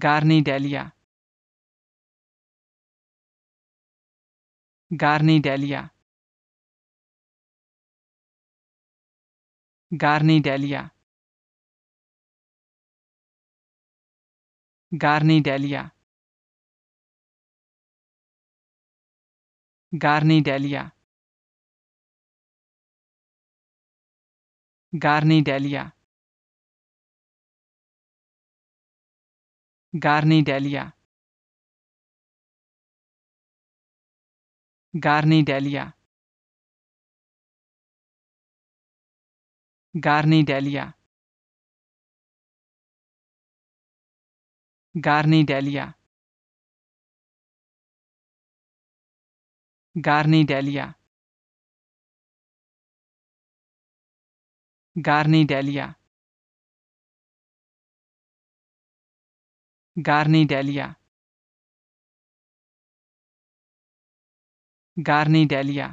गार्नीडेलिया गार्नीडेलिया गार्नीडेलिया गार्नीडेलिया गार्नीडेलिया गार्नीडेलिया गार्नी गार्नीडेलिया गार्नीडेलिया गार्नीडेलिया गार्नीडेलिया गार्नीडेलिया गार्नीडेलिया गार्नी गार्निडेलिया गार्निडेलिया